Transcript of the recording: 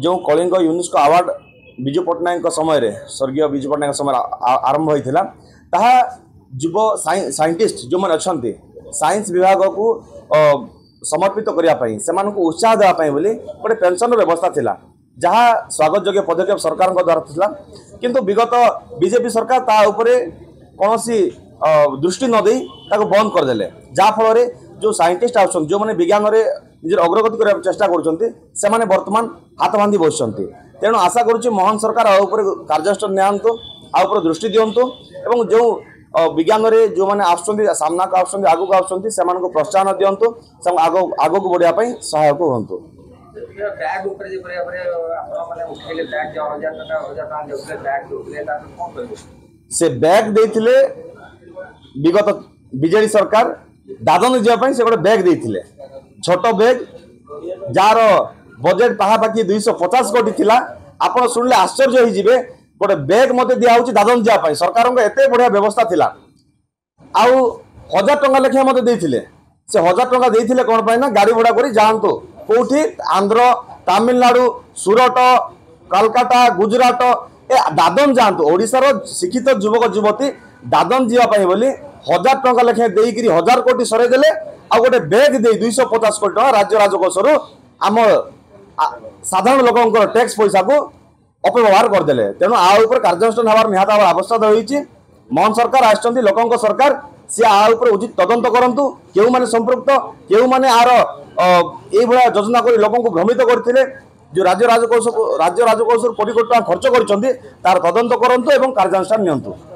ଯେଉଁ Kalinga UNESCO award Biju ପଟ୍ଟନାୟକଙ୍କ ସମୟରେ ସ୍ୱର୍ଗୀୟ ବିଜୁ ପଟ୍ଟନାୟକଙ୍କ ସମୟରେ ଆରମ୍ଭ ହୋଇଥିଲା ତାହା ଯୁବ ସାଇଣ୍ଟିଷ୍ଟ ଯେଉଁମାନେ ଅଛନ୍ତି ସାଇନ୍ସ ବିଭାଗକୁ ସମର୍ପିତ କରିବା ପାଇଁ ସେମାନଙ୍କୁ ଉତ୍ସାହ ଦେବା ପାଇଁ ବୋଲି ଗୋଟେ ପେନ୍ସନ୍ର ବ୍ୟବସ୍ଥା ଥିଲା ଯାହା ସ୍ୱାଗତଯୋଗ୍ୟ ପଦକ୍ଷେପ ସରକାରଙ୍କ ଦ୍ୱାରା ଥିଲା କିନ୍ତୁ ବିଗତ ବିଜେପି ସରକାର ତା ଉପରେ କୌଣସି ଦୃଷ୍ଟି ନ ଦେଇ ତାକୁ ବନ୍ଦ କରିଦେଲେ ଯାହାଫଳରେ ଯେଉଁ ସାଇଣ୍ଟିଷ୍ଟ ଆସୁଛନ୍ତି ଯେଉଁମାନେ ବିଜ୍ଞାନରେ ନିଜର ଅଗ୍ରଗତି କରିବାକୁ ଚେଷ୍ଟା କରୁଛନ୍ତି ସେମାନେ ବର୍ତ୍ତମାନ ହାତ ବାନ୍ଧି ବସିଛନ୍ତି ତେଣୁ ଆଶା କରୁଛି ମୋହନ ସରକାର ଆଉ ଉପରେ କାର୍ଯ୍ୟାନୁଷ୍ଠାନ ନିଅନ୍ତୁ ଆଉ ଉପରେ ଦୃଷ୍ଟି ଦିଅନ୍ତୁ ଏବଂ ଯେଉଁ ବିଜ୍ଞାନରେ ଯେଉଁମାନେ ଆସୁଛନ୍ତି ସାମ୍ନାକୁ ଆସୁଛନ୍ତି ଆଗକୁ ଆସୁଛନ୍ତି ସେମାନଙ୍କୁ ପ୍ରୋତ୍ସାହନ ଦିଅନ୍ତୁ ସେମାନେ ଆଗ ଆଗକୁ ବଢ଼ିବା ପାଇଁ ସହାୟକ ହୁଅନ୍ତୁ ସେ ବ୍ୟାଗ୍ ଦେଇଥିଲେ ବିଗତ ବିଜେଡ଼ି ସରକାର ଦାଦନ ଯିବା ପାଇଁ ସେ ଗୋଟେ ବ୍ୟାଗ୍ ଦେଇଥିଲେ ଛୋଟ ବ୍ୟାଗ୍ ଯାହାର ବଜେଟ୍ ପାଖାପାଖି ଦୁଇଶହ ପଚାଶ କୋଟି ଥିଲା ଆପଣ ଶୁଣିଲେ ଆଶ୍ଚର୍ଯ୍ୟ ହେଇଯିବେ ଗୋଟେ ବ୍ୟାଗ୍ ମୋତେ ଦିଆହେଉଛି ଦାଦନ ଯିବା ପାଇଁ ସରକାରଙ୍କ ଏତେ ବଢ଼ିଆ ବ୍ୟବସ୍ଥା ଥିଲା ଆଉ ହଜାର ଟଙ୍କା ଲେଖାଏଁ ମୋତେ ଦେଇଥିଲେ ସେ ହଜାର ଟଙ୍କା ଦେଇଥିଲେ କ'ଣ ପାଇଁ ନା ଗାଡ଼ି ଭଡ଼ା କରି ଯାଆନ୍ତୁ କେଉଁଠି ଆନ୍ଧ୍ର ତାମିଲନାଡ଼ୁ ସୁରଟ କାଲକାଟା ଗୁଜୁରାଟ ଏ ଦାଦନ ଯାଆନ୍ତୁ ଓଡ଼ିଶାର ଶିକ୍ଷିତ ଯୁବକ ଯୁବତୀ ଦାଦନ ଯିବା ପାଇଁ ବୋଲି হাজার টঙ্কা লেখায় দিয়ে হাজার কোটি সরাই দেলে আগে ব্যাগ দিয়ে দুইশ পচাশ কোটি টাকা রাজ্য রাজকোষর আমার সাধারণ লোকর ট্যাক্স পয়সা অপব্যবহার করেদেলে তেমন আ উপরে কার্যানুষ্ঠান হওয়ার নিহতি আমার আবশ্যকতা রয়েছে মোহন সরকার আসছেন লোক সরকার সি আ উপরে উচিত তদন্ত করতু কেউ মানে সম্পৃক্ত কেউ মানে আর এইভাবে যোজনা করে লোক ভ্রমিত করে যে রাজ্য রাজকোষ রাজ্য রাজকোষ কোটি কোটি টাকা খরচ করছেন তার তদন্ত করতু এবং কার্যানুষ্ঠান নিয়ন্তু